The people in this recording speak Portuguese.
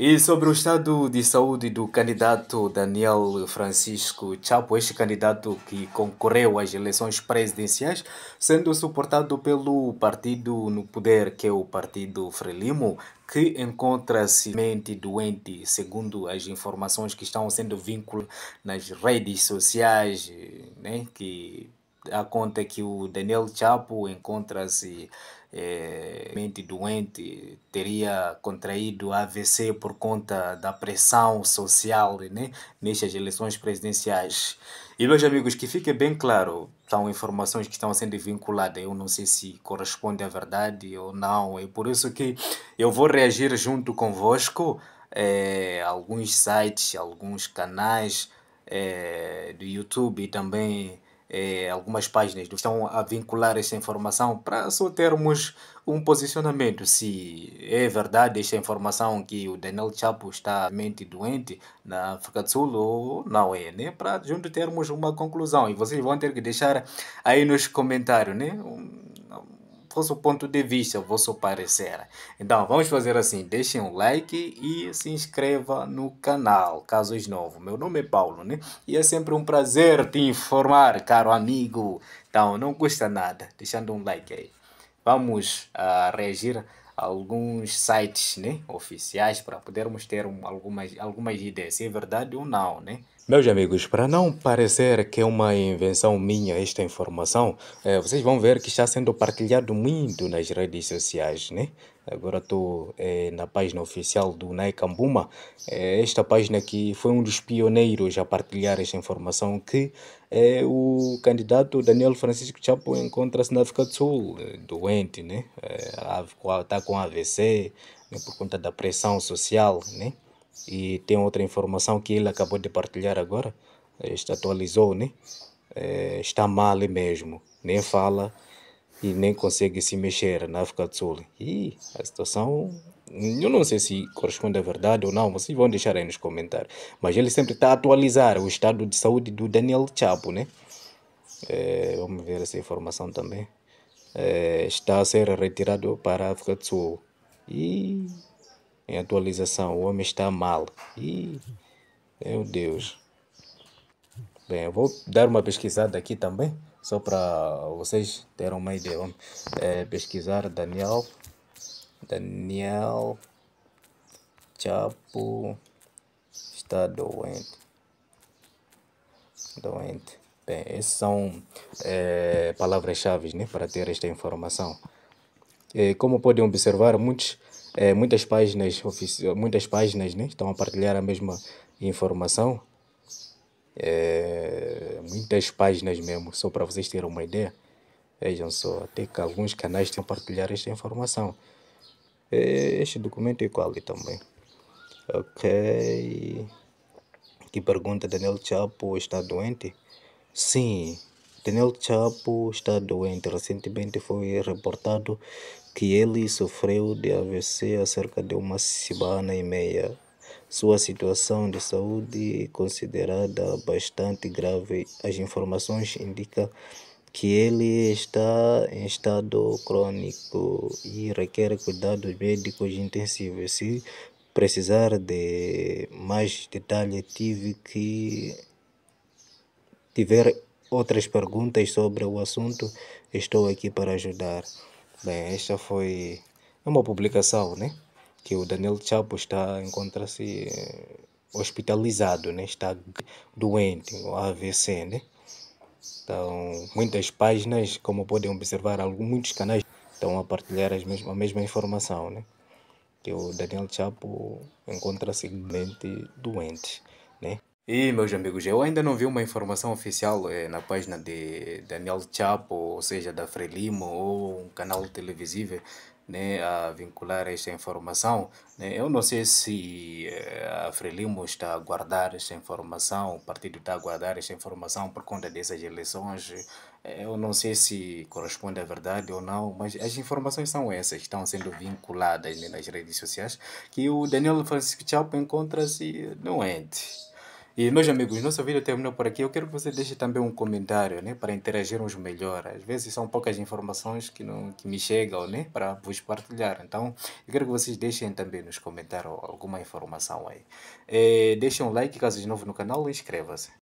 E sobre o estado de saúde do candidato Daniel Francisco Chapo, este candidato que concorreu às eleições presidenciais, sendo suportado pelo partido no poder, que é o Partido Frelimo, que encontra-se mente doente, segundo as informações que estão sendo vinculadas nas redes sociais, né, que dá conta que o Daniel Chapo encontra-se é, mente doente, teria contraído AVC por conta da pressão social né, nestas eleições presidenciais. E, meus amigos, que fique bem claro, são informações que estão sendo vinculadas. Eu não sei se corresponde à verdade ou não. É por isso que eu vou reagir junto convosco é, alguns sites, alguns canais é, do YouTube e também é, algumas páginas estão a vincular esta informação para só termos um posicionamento se é verdade esta informação que o Daniel Chapo está mente doente na África do Sul ou não é, né? Para junto termos uma conclusão e vocês vão ter que deixar aí nos comentários, né? Um, vosso é ponto de vista, o vosso parecer. Então vamos fazer assim, deixem um like e se inscreva no canal, caso és novo. Meu nome é Paulo, né? E é sempre um prazer te informar, caro amigo. Então não custa nada, deixando um like aí. Vamos uh, reagir alguns sites né, oficiais para podermos ter um, algumas, algumas ideias, se é verdade ou não, né? Meus amigos, para não parecer que é uma invenção minha esta informação, é, vocês vão ver que está sendo partilhado muito nas redes sociais, né? Agora estou é, na página oficial do Naikambuma. Eh, é, esta página aqui foi um dos pioneiros a partilhar esta informação que é o candidato Daniel Francisco Chapo encontra-se na África do Sul, doente, né? Eh, está com AVC, né, por conta da pressão social, né? E tem outra informação que ele acabou de partilhar agora, eh, está atualizou, né? É, está mal mesmo, nem fala e nem consegue se mexer na África do Sul. E a situação, eu não sei se corresponde à verdade ou não, vocês vão deixar aí nos comentários. Mas ele sempre está a atualizar o estado de saúde do Daniel Chapo, né? É, vamos ver essa informação também. Eh, está a ser retirado para a África do Sul. E em atualização, o homem está mal. E meu Deus. Bem, eu vou dar uma pesquisada aqui também, só para vocês terem uma ideia. é, pesquisar Daniel. Daniel Chapo está doente. Doente. Bem, essas são é, palavras-chave né, para ter esta informação. E, como podem observar, muitos, é, muitas páginas, muitas páginas né, estão a partilhar a mesma informação. É, muitas páginas mesmo, só para vocês terem uma ideia. Vejam só, até que alguns canais estão a partilhar esta informação. Este documento é qual também? Ok. Que pergunta, Daniel Chapo está doente? Sim, Daniel Chapo está doente. Recentemente foi reportado que ele sofreu de AVC há cerca de uma semana e meia. Sua situação de saúde é considerada bastante grave. As informações indicam que ele está em estado crônico e requer cuidados médicos intensivos. Se precisar de mais detalhes, tive que tiver outras perguntas sobre o assunto, estou aqui para ajudar. Bem, esta foi uma publicação, né? Que o Daniel Chapo está encontra-se eh, hospitalizado, né? Está doente, o AVC, né? Então, muitas páginas, como podem observar, muitos canais estão a partilhar as mesmas, a mesma informação, né? Que o Daniel Chapo encontra-se doente, né? E, meus amigos, eu ainda não vi uma informação oficial eh, na página de Daniel Chapo, ou seja, da Frelimo, ou um canal televisivo, né, a vincular esta informação. Né? Eu não sei se eh, a Frelimo está a guardar esta informação, o partido está a guardar esta informação por conta dessas eleições. Eh, eu não sei se corresponde à verdade ou não, mas as informações são essas, estão sendo vinculadas né, nas redes sociais, que o Daniel Francisco Chapo encontra-se doente. E, meus amigos, nosso vídeo terminou por aqui. Eu quero que você deixe também um comentário, né? Para interagirmos melhor. Às vezes são poucas informações que, não, que me chegam, né? Para vos partilhar. Então, eu quero que vocês deixem também nos comentários alguma informação aí. É, deixem um like caso de novo no canal e inscreva-se.